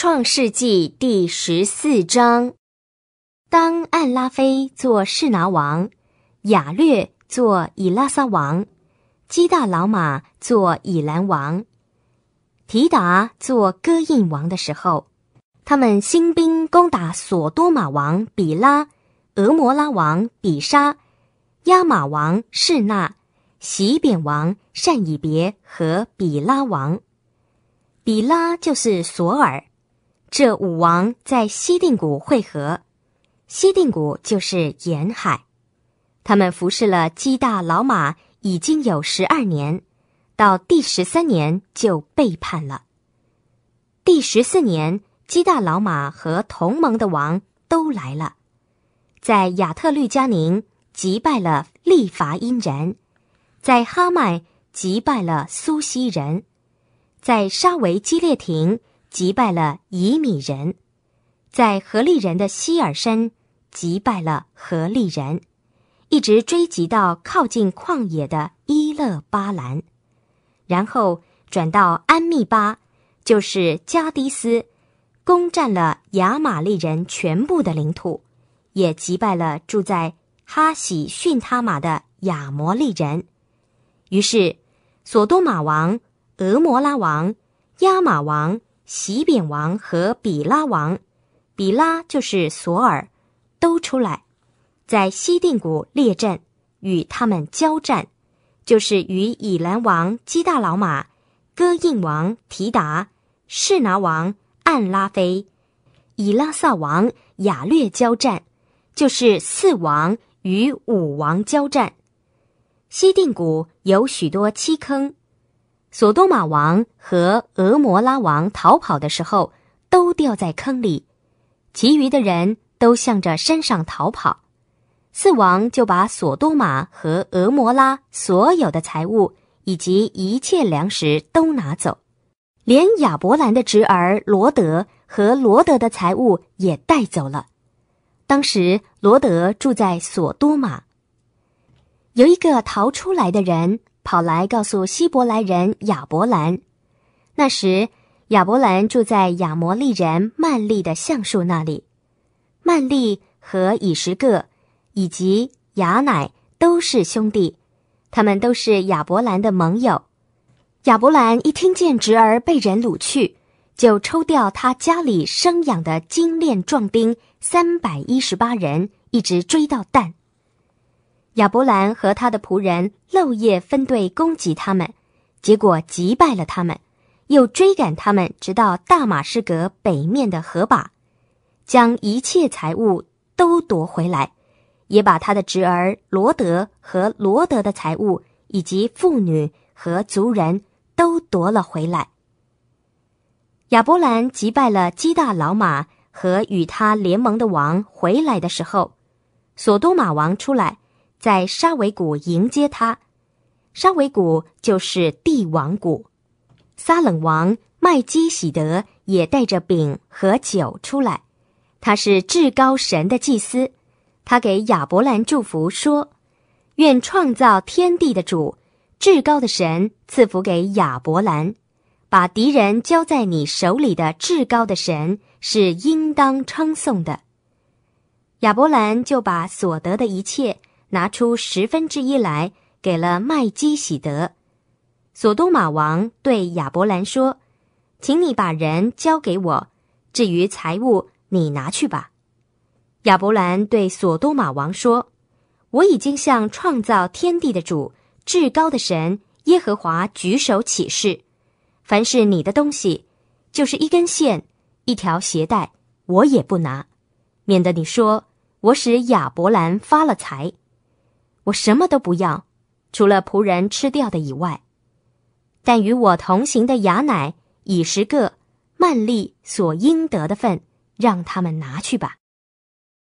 创世纪第十四章：当暗拉菲做示拿王，雅略做以拉撒王，基大老马做以兰王，提达做歌印王的时候，他们兴兵攻打索多玛王比拉、俄摩拉王比沙、亚玛王示那、洗扁王善以别和比拉王。比拉就是索尔。这五王在西定谷会合，西定谷就是沿海。他们服侍了基大老马已经有十二年，到第十三年就背叛了。第十四年，基大老马和同盟的王都来了，在亚特律加宁击败了利伐因人，在哈麦击败了苏西人，在沙维基列亭。击败了以米人，在何利人的希尔山击败了何利人，一直追击到靠近旷野的伊勒巴兰，然后转到安密巴，就是加迪斯，攻占了亚玛利人全部的领土，也击败了住在哈喜逊他玛的亚摩利人。于是，索多玛王、俄摩拉王、亚玛王。喜扁王和比拉王，比拉就是索尔，都出来，在西定谷列阵，与他们交战，就是与以兰王基大老马、戈印王提达、士拿王暗拉菲、以拉萨王雅略交战，就是四王与五王交战。西定谷有许多七坑。索多玛王和俄摩拉王逃跑的时候，都掉在坑里，其余的人都向着山上逃跑。四王就把索多玛和俄摩拉所有的财物以及一切粮食都拿走，连亚伯兰的侄儿罗德和罗德的财物也带走了。当时罗德住在索多玛，有一个逃出来的人。跑来告诉希伯来人亚伯兰，那时亚伯兰住在亚摩利人曼利的橡树那里。曼利和以实各，以及雅乃都是兄弟，他们都是亚伯兰的盟友。亚伯兰一听见侄儿被人掳去，就抽调他家里生养的精练壮丁三百一十八人，一直追到旦。亚伯兰和他的仆人漏夜分队攻击他们，结果击败了他们，又追赶他们，直到大马士革北面的河坝，将一切财物都夺回来，也把他的侄儿罗德和罗德的财物以及妇女和族人都夺了回来。亚伯兰击败了基大老马和与他联盟的王回来的时候，索多玛王出来。在沙维谷迎接他，沙维谷就是帝王谷。撒冷王麦基喜德也带着饼和酒出来，他是至高神的祭司，他给亚伯兰祝福说：“愿创造天地的主，至高的神赐福给亚伯兰，把敌人交在你手里的至高的神是应当称颂的。”亚伯兰就把所得的一切。拿出十分之一来，给了麦基喜德。索多玛王对亚伯兰说：“请你把人交给我，至于财物，你拿去吧。”亚伯兰对索多玛王说：“我已经向创造天地的主、至高的神耶和华举手起誓，凡是你的东西，就是一根线、一条鞋带，我也不拿，免得你说我使亚伯兰发了财。”我什么都不要，除了仆人吃掉的以外。但与我同行的雅乃、以十个、曼利所应得的份，让他们拿去吧。